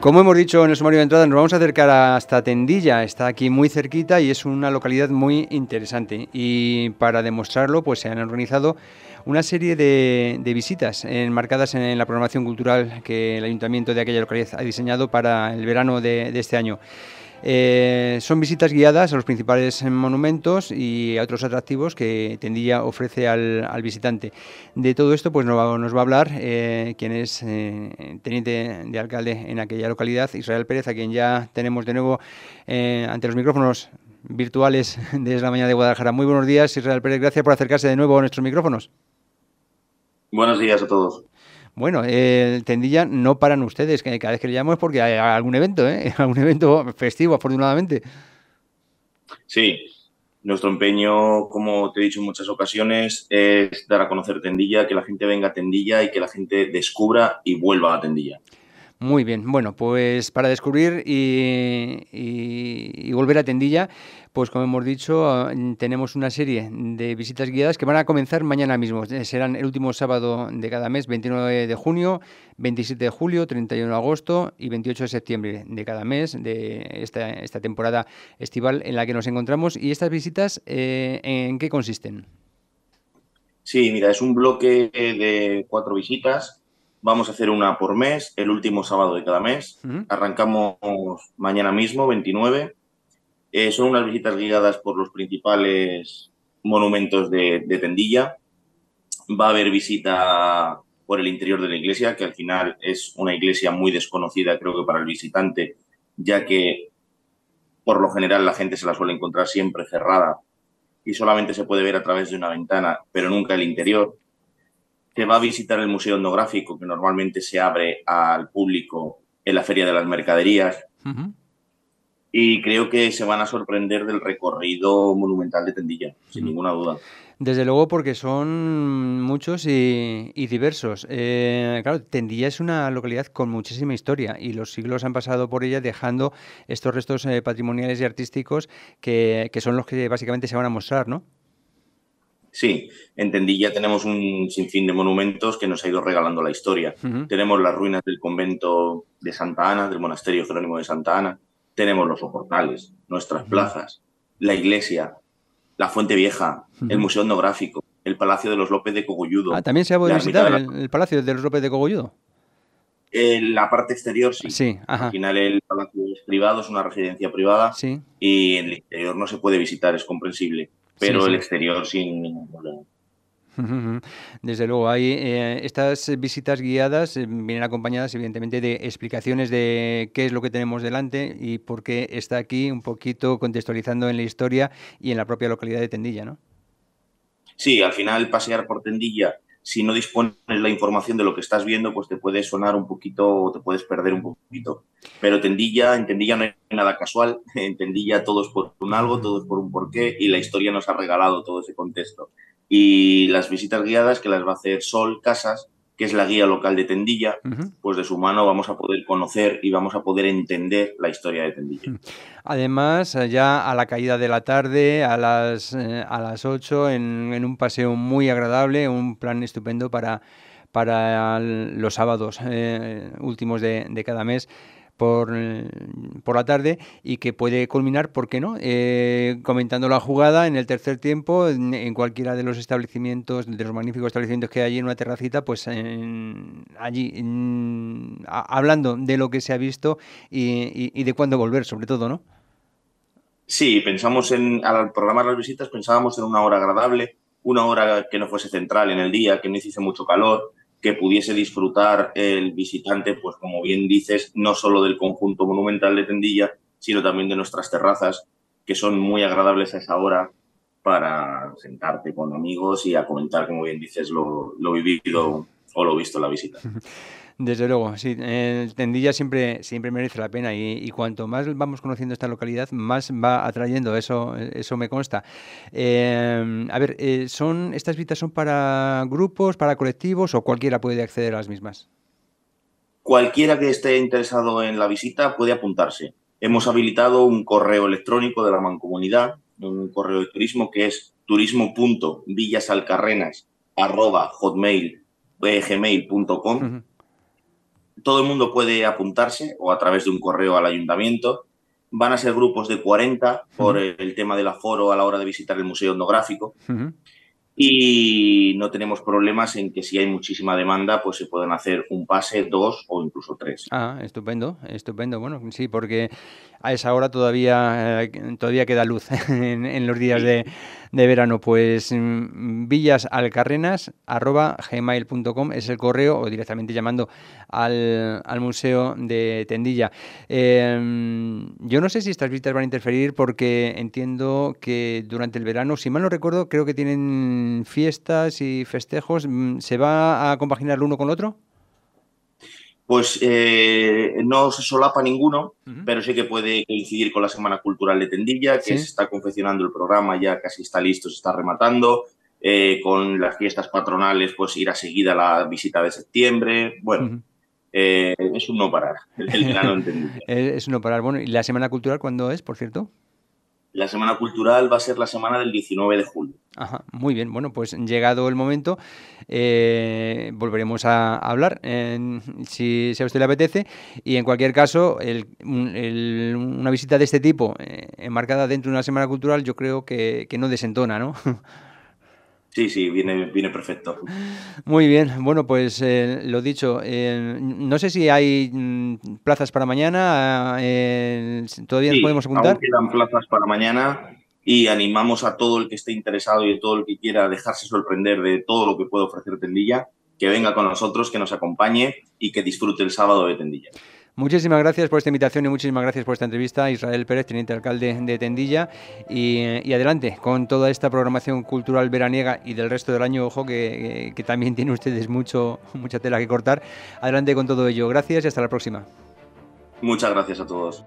Como hemos dicho en el sumario de entrada, nos vamos a acercar hasta Tendilla, está aquí muy cerquita y es una localidad muy interesante. Y para demostrarlo, pues se han organizado una serie de, visitas enmarcadas en la programación cultural que el ayuntamiento de aquella localidad ha diseñado para el verano de este año. Eh, son visitas guiadas a los principales monumentos y a otros atractivos que Tendilla ofrece al, visitante. De todo esto pues nos va, nos va a hablar eh, quien es eh, teniente de alcalde en aquella localidad, Israel Pérez, a quien ya tenemos de nuevo ante los micrófonos virtuales desde la mañana de Guadalajara. Muy buenos días, Israel Pérez, gracias por acercarse de nuevo a nuestros micrófonos. Buenos días a todos. Bueno, eh, el Tendilla no paran ustedes, que cada vez que le llamo es porque hay algún evento, ¿eh? algún evento festivo, afortunadamente. Sí, nuestro empeño, como te he dicho en muchas ocasiones, es dar a conocer Tendilla, que la gente venga a Tendilla y que la gente descubra y vuelva a Tendilla. Muy bien, bueno, pues para descubrir y, volver a Tendilla, pues como hemos dicho, ah, tenemos una serie de visitas guiadas que van a comenzar mañana mismo. Eh, serán el último sábado de cada mes, 29 de junio, 27 de julio, 31 de agosto y 28 de septiembre de cada mes de esta, temporada estival en la que nos encontramos. ¿Y estas visitas eh, en qué consisten? Sí, mira, es un bloque de cuatro visitas Vamos a hacer una por mes, el último sábado de cada mes. Arrancamos mañana mismo, 29. Eh, son unas visitas guiadas por los principales monumentos de, de, Tendilla. Va a haber visita por el interior de la iglesia, que al final es una iglesia muy desconocida, creo que para el visitante, ya que por lo general la gente se la suele encontrar siempre cerrada y solamente se puede ver a través de una ventana, pero nunca el interior que va a visitar el Museo Etnográfico, que normalmente se abre al público en la Feria de las Mercaderías. Y creo que se van a sorprender del recorrido monumental de Tendilla, sin ninguna duda. Desde luego, porque son muchos y, diversos. Eh, claro, Tendilla es una localidad con muchísima historia y los siglos han pasado por ella dejando estos restos eh, patrimoniales y artísticos que, que son los que básicamente se van a mostrar, ¿no? Sí, entendí, ya tenemos un sinfín de monumentos que nos ha ido regalando la historia. Tenemos las ruinas del convento de Santa Ana, del monasterio Jerónimo de Santa Ana, tenemos los soportales, nuestras plazas, la iglesia, la Fuente Vieja, el Museo Etnográfico, el Palacio de los López de Cogolludo. Ah, también se ha podido visitar el, Palacio de los López de Cogolludo. Eh, la parte exterior sí. Al final el palacio es privado, es una residencia privada sí. y en el interior no se puede visitar, es comprensible pero el exterior sin ningún problema. Desde luego, hay eh, estas visitas guiadas eh, vienen acompañadas, evidentemente, de explicaciones de qué es lo que tenemos delante y por qué está aquí, un poquito contextualizando en la historia y en la propia localidad de Tendilla, ¿no? Sí, al final pasear por Tendilla si no dispones la información de lo que estás viendo, pues te puede sonar un poquito o te puedes perder un poquito. Pero Tendilla, en no hay nada casual, en Tendilla todos por un algo, todos por un porqué y la historia nos ha regalado todo ese contexto. Y las visitas guiadas que las va a hacer Sol Casas, que es la guía local de Tendilla, pues de su mano vamos a poder conocer y vamos a poder entender la historia de Tendilla. Además, ya a la caída de la tarde, a las, eh, a las 8, en, un paseo muy agradable, un plan estupendo para, para los sábados eh, últimos de, de cada mes por, la tarde y que puede culminar, ¿por qué no? Eh, comentando la jugada en el tercer tiempo, en, cualquiera de los establecimientos, de los magníficos establecimientos que hay allí en una terracita, pues allí hablando de lo que se ha visto y, y de cuándo volver, sobre todo, ¿no? Sí, pensamos en, al programar las visitas, pensábamos en una hora agradable, una hora que no fuese central en el día, que no hiciese mucho calor, que pudiese disfrutar el visitante, pues como bien dices, no solo del conjunto monumental de Tendilla, sino también de nuestras terrazas, que son muy agradables a esa hora para sentarte con amigos y a comentar, como bien dices, lo, vivido o lo visto la visita. Desde luego, sí. Tendilla siempre, siempre merece la pena y, cuanto más vamos conociendo esta localidad, más va atrayendo, eso, eso me consta. Eh, a ver, eh, son, ¿estas visitas son para grupos, para colectivos o cualquiera puede acceder a las mismas? Cualquiera que esté interesado en la visita puede apuntarse. Hemos habilitado un correo electrónico de la mancomunidad, un correo de turismo que es turismo.villasalcarrenas.com todo el mundo puede apuntarse o a través de un correo al ayuntamiento. Van a ser grupos de 40 por el tema del aforo a la hora de visitar el Museo Etnográfico. Y no tenemos problemas en que si hay muchísima demanda, pues se pueden hacer un pase, dos o incluso tres. Ah, estupendo, estupendo. Bueno, sí, porque a esa hora todavía, eh, todavía queda luz en, los días de, de verano? Pues mm, villasalcarrenas.gmail.com es el correo o directamente llamando al, Museo de Tendilla. Em, yo no sé si estas visitas van a interferir porque entiendo que durante el verano, si mal no recuerdo, creo que tienen fiestas y festejos. Mm, ¿Se va a compaginar uno con el otro? pues eh, no se solapa ninguno, pero sí que puede coincidir con la Semana Cultural de Tendilla, que se está confeccionando el programa, ya casi está listo, se está rematando. Eh, con las fiestas patronales, pues irá seguida la visita de septiembre. Bueno, eh, es un no parar, el, es un no parar. Bueno, ¿y la Semana Cultural cuándo es, por cierto? La semana cultural va a ser la semana del 19 de julio. muy bien, bueno, pues llegado el momento, eh, volveremos a, hablar si, a usted le apetece. Y en cualquier caso, el, una visita de este tipo, eh, enmarcada dentro de una semana cultural, yo creo que, que no desentona, ¿no? Sí, sí, viene, viene perfecto. Muy bien, bueno, pues eh, lo dicho, eh, no sé si hay mm, plazas para mañana, eh, todavía podemos apuntar. Aún quedan plazas para mañana y animamos a todo el que esté interesado y a todo el que quiera dejarse sorprender de todo lo que puede ofrecer Tendilla, que venga con nosotros, que nos acompañe y que disfrute el sábado de Tendilla. Muchísimas gracias por esta invitación y muchísimas gracias por esta entrevista. Israel Pérez, teniente alcalde de Tendilla. Y, adelante con toda esta programación cultural veraniega y del resto del año, ojo, que, también tiene ustedes mucho, mucha tela que cortar. Adelante con todo ello. Gracias y hasta la próxima. Muchas gracias a todos.